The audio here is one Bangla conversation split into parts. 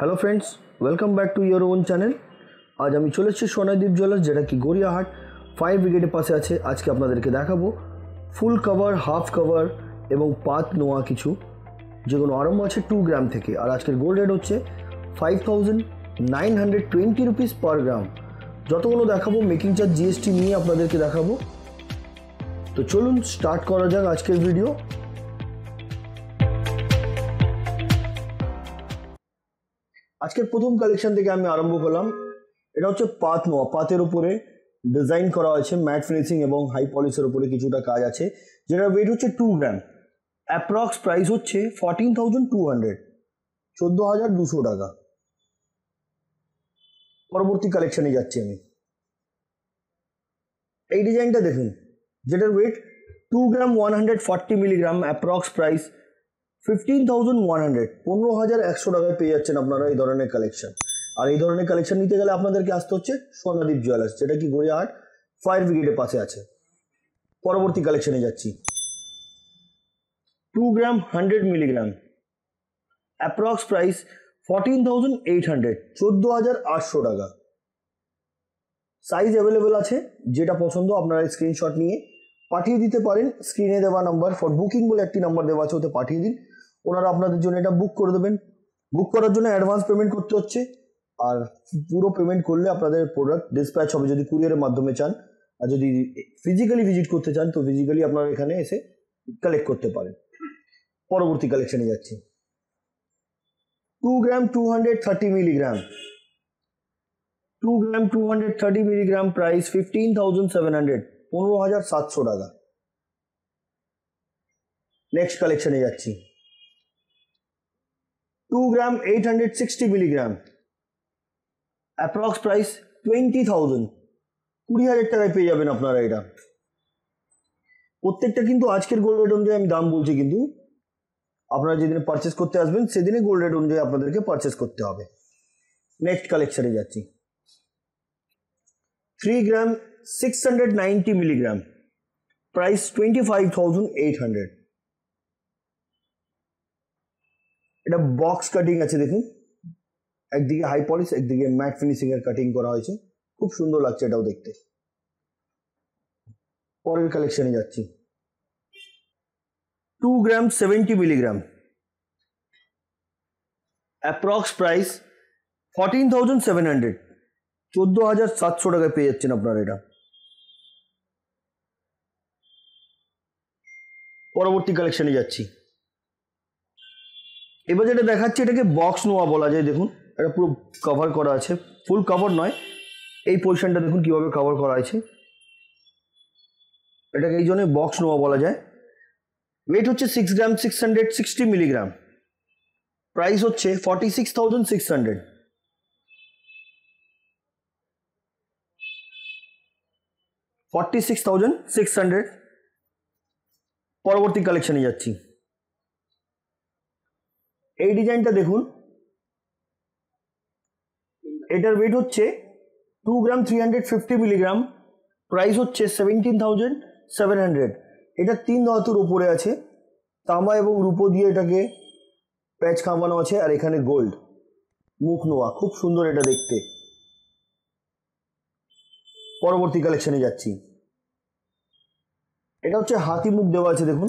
hello friends welcome back to your own channel আজ আমি চলেছি এসেছি সোনাদীপ জুয়েলার্স যেটা কি গড়িয়াহাট ফাইভ ব্রিগেডের পাশে আছে আজকে আপনাদেরকে দেখাবো ফুল কভার হাফ কভার এবং পাত নোয়া কিছু যেগুলো আরম্ভ আছে টু গ্রাম থেকে আর আজকের গোল্ড রেট হচ্ছে five thousand nine hundred twenty rupees per gram যতগুলো দেখাবো মেকিং চার্জ জিএসটি নিয়ে আপনাদেরকে দেখাবো তো চলুন স্টার্ট করা যাক আজকের ভিডিও আজকের প্রথম কালেকশন থেকে আমি আরম্ভ করলাম এটা হচ্ছে পাত নোয়া পাতের উপরে ডিজাইন করা হয়েছে ম্যাট ফিনিশিং এবং হাই পলিশের উপরে কিছুটা কাজ আছে যেটা ওয়েট হচ্ছে টু গ্রাম অ্যাপ্রক্স প্রাইস হচ্ছে ফর্টিন থাউজেন্ড টু হান্ড্রেড চোদ্দ হাজার দুশো টাকা পরবর্তী কালেকশানে যাচ্ছি আমি এই ডিজাইনটা দেখুন যেটার weight two gram one hundred forty milligram approx price fifteen thousand one hundred পনেরো হাজার একশো টাকায় পেয়ে যাচ্ছেন আপনারা এই ধরনের কালেকশন আর এই ধরনের কালেকশন নিতে গেলে আপনাদেরকে আসতে হচ্ছে স্বর্ণদীপ জুয়েলার্স যেটা কি গড়িয়াহাট ফায়ার ব্রিগেডের পাশে আছে পরবর্তী কালেকশনে যাচ্ছি two gram hundred milligram approx price fourteen thousand eight hundred চোদ্দো হাজার আটশো টাকা সাইজ অ্যাভেলেবেল আছে যেটা পছন্দ আপনারা স্ক্রিনশট নিয়ে পাঠিয়ে দিতে পারেন স্ক্রিনে দেওয়া নম্বর ফর বুকিং বলে একটি নাম্বার দেওয়া আছে ওতে পাঠিয়ে দিন ওনারা আপনাদের জন্য এটা বুক করে দেবেন বুক করার জন্য অ্যাডভান্স পেমেন্ট করতে হচ্ছে আর পুরো পেমেন্ট করলে আপনাদের প্রোডাক্ট ডিসপ্যাচ হবে যদি কুরিয়ারের মাধ্যমে চান আর যদি ফিজিক্যালি ভিজিট করতে চান তো ফিজিক্যালি আপনারা এখানে এসে কালেক্ট করতে পারেন পরবর্তী কালেকশনে যাচ্ছি two gram two hundred thirty milligram two gram two hundred thirty milligram price fifteen thousand seven hundred পনেরো হাজার সাতশো টাকা নেক্সট কালেকশনে যাচ্ছি two gram eight hundred sixty milligram approx price twenty thousand কুড়ি হাজার টাকায় পেয়ে যাবেন আপনারা এটা প্রত্যেকটা কিন্তু আজকের গোল্ড রেট অনুযায়ী আমি দাম বলছি কিন্তু আপনারা যেদিনে পারচেস করতে আসবেন সেদিনে গোল্ড রেট অনুযায়ী আপনাদেরকে পারচেস করতে হবে নেক্সট কালেকশানে যাচ্ছি থ্রি গ্রাম 690 milligram price 25800 এটা বক্স কাটিং আছে দেখুন একদিকে হাই পলিশ একদিকে ম্যাট ফিনিশিং এর কাটিং করা হয়েছে খুব সুন্দর লাগছে এটাও দেখতে পরের কালেকশনে যাচ্ছি two gram 70 milligram approx price fourteen thousand seven hundred হাজার সাতশো টাকায় পেয়ে যাচ্ছেন আপনারা এটা পরবর্তী কালেকশানে যাচ্ছি এবার যেটা দেখাচ্ছি এটাকে বক্স নোয়া বলা যায় দেখুন এটা পুরো কভার করা আছে ফুল কভার নয় এই পোর্শনটা দেখুন কীভাবে কভার করা আছে এটাকে এই জন্য বক্স নোয়া বলা যায় ওয়েট হচ্ছে six gram six hundred sixty milligram price হচ্ছে forty six thousand six hundred forty six thousand six hundred পরবর্তী কালেকশানে যাচ্ছি এই ডিজাইনটা দেখুন এটার ওয়েট হচ্ছে two gram three hundred fifty milligram price হচ্ছে সেভেন্টিন থাউজেন্ড সেভেন হান্ড্রেড এটা তিন ধাতুর উপরে আছে তামা এবং রূপো দিয়ে এটাকে প্যাচ খামানো আছে আর এখানে গোল্ড মুখ নোয়া খুব সুন্দর এটা দেখতে পরবর্তী কালেকশানে যাচ্ছি এটা হচ্ছে হাতি মুখ দেওয়া আছে দেখুন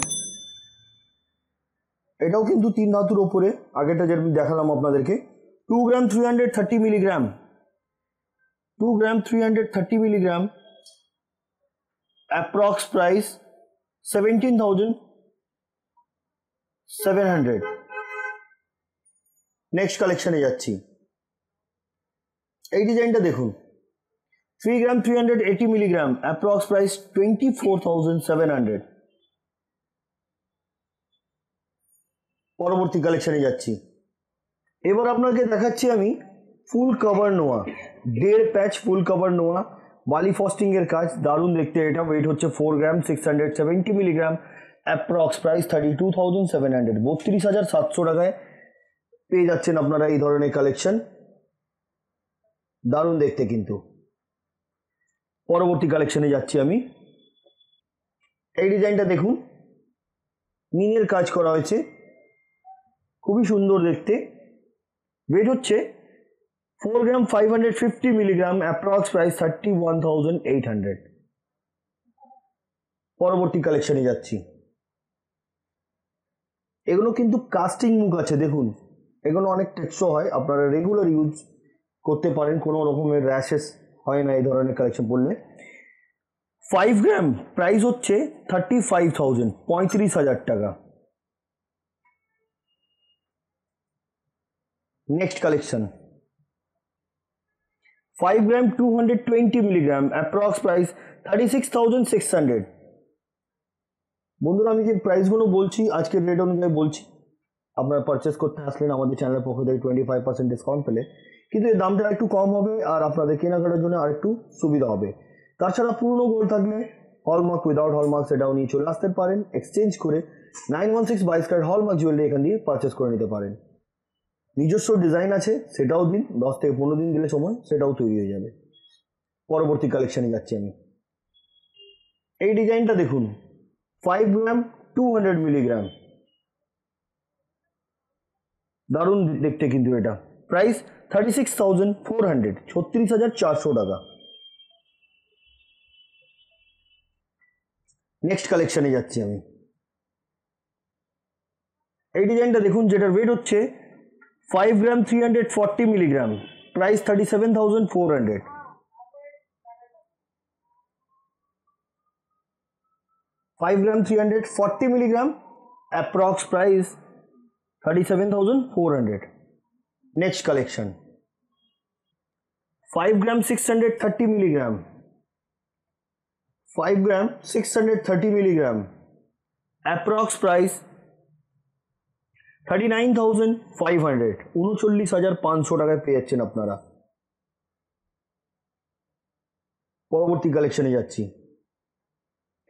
এটাও কিন্তু তিন ধাতুর ওপরে আগেটা যেরকম দেখালাম আপনাদেরকে two gram three hundred thirty milligram two gram three hundred thirty milligram approx price seventeen thousand seven hundred next কালেকশানে যাচ্ছি এই ডিজাইনটা দেখুন 3 gram 380 milligram approx price 24700 পরবর্তী কালেকশনে যাচ্ছি এবার আপনাকে দেখাচ্ছি আমি ফুল কভার নোয়া দেড় প্যাচ ফুল কভার নোয়া বালি ফস্টিংয়ের কাজ দারুণ দেখতে এটা ওয়েট হচ্ছে four gram six hundred seventy milligram approx price thirty two thousand seven hundred বত্রিশ হাজার সাতশো টাকায় পেয়ে যাচ্ছেন আপনারা এই ধরনের কালেকশন দারুণ দেখতে কিন্তু পরবর্তী কালেকশনে যাচ্ছি আমি এই ডিজাইনটা দেখুন মিনের কাজ করা হয়েছে খুবই সুন্দর দেখতে ওয়েট হচ্ছে four gram five hundred fifty milligram approx price thirty one thousand eight hundred পরবর্তী কালেকশনে যাচ্ছি এগুলো কিন্তু কাস্টিং মুখ আছে দেখুন এগুলো অনেক টেকসো হয় আপনারা রেগুলার ইউজ করতে পারেন কোনো রকমের র্যাশেস হয় না এই ধরনের কালেকশন পড়লে ফাইভ গ্রাম প্রাইস হচ্ছে থার্টি ফাইভ থাউজেন্ড পঁয়ত্রিশ হাজার টাকা next collection five gram two hundred twenty milligram approx price thirty six thousand six hundred বন্ধুরা আমি যে প্রাইসগুলো বলছি আজকের রেট অনুযায়ী বলছি আপনারা পারচেস করতে আসলেন আমাদের চ্যানেলের পক্ষ থেকে টোয়েন্টি ফাইভ পার্সেন্ট ডিসকাউন্ট পেলে কিন্তু এই দামটা একটু কম হবে আর আপনাদের কেনাকাটার জন্য আরেকটু সুবিধা হবে তাছাড়া পুরনো গোল থাকলে হলমার্ক উইদাউট হলমার্ক সেটাও নিয়ে চলে আসতে পারেন এক্সচেঞ্জ করে নাইন ওয়ান সিক্স বাইশ কার্ড হলমার্ক জুয়েলারি এখান দিয়ে পারচেস করে নিতে পারেন নিজস্ব ডিজাইন আছে সেটাও দিন দশ থেকে পনেরো দিন দিলে সময় সেটাও তৈরি হয়ে যাবে পরবর্তী কালেকশানে যাচ্ছি আমি এই ডিজাইনটা দেখুন five gram two hundred milligram দারুন দেখতে কিন্তু এটা প্রাইস 36400 36400 টাকা नेक्स्ट কালেকশন ইজ হচ্ছে আমি এই ডিজাইনটা দেখুন যেটা ওয়েট হচ্ছে 5 gram 340 milligram price 37400 5 gram 340 milligram approx price 37400 next collection 5 gram 630 milligram 5 gram 630 milligram aprox price 39500 39500 টাকা পেয়ে যাচ্ছেন আপনারা পরবর্তী কালেকশনে যাচ্ছি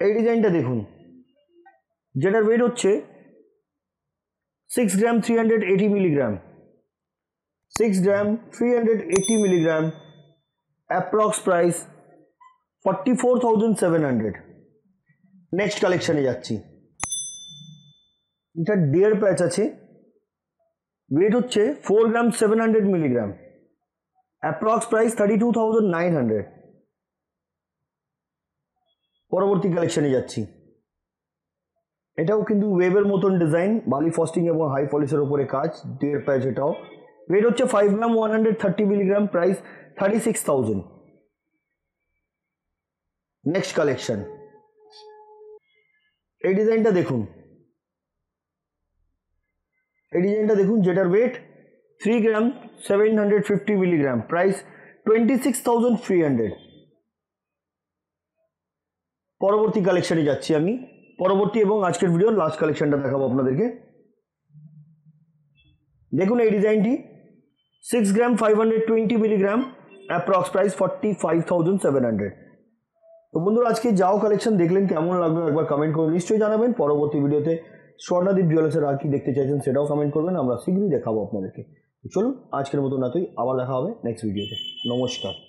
এই ডিজাইনটা দেখুন যেটার ওয়েট হচ্ছে 6 gram 380 milligram 6 gram 380 milligram approx price 44700 next কালেকশনে যাচ্ছি এটা ডেয়ার প্যাচ আছে ওয়েট হচ্ছে four gram seven hundred milligram approx price thirty two thousand nine hundred পরবর্তী কালেকশনে যাচ্ছি এটাও কিন্তু ওয়েবের মতন ডিজাইন বালি ফস্টিং এবং হাই পলিসের ওপরে কাজ দেড় প্যাচ এটাও ওয়েট হচ্ছে five gram one hundred thirty milligram price thirty six thousand next collection এই ডিজাইনটা দেখুন এই ডিজাইনটা দেখুন যেটার weight three gram seven hundred fifty milligram price twenty six thousand three hundred পরবর্তী কালেকশানে যাচ্ছি আমি পরবর্তী এবং আজকের ভিডিওর লাস্ট কালেকশনটা দেখাবো আপনাদেরকে দেখুন এই ডিজাইনটি six gram five hundred twenty milligram approx price forty five thousand seven hundred তো বন্ধুরা আজকে যাও কালেকশন দেখলেন কেমন লাগলো একবার কমেন্ট করে নিশ্চয়ই জানাবেন পরবর্তী ভিডিওতে স্বর্ণাদীপ জুয়েলার্সের আর কি দেখতে চাইছেন সেটাও কমেন্ট করবেন আমরা শীঘ্রই দেখাবো আপনাদেরকে চলুন আজকের মতো তুই আবার দেখা হবে নেক্সট ভিডিওতে নমস্কার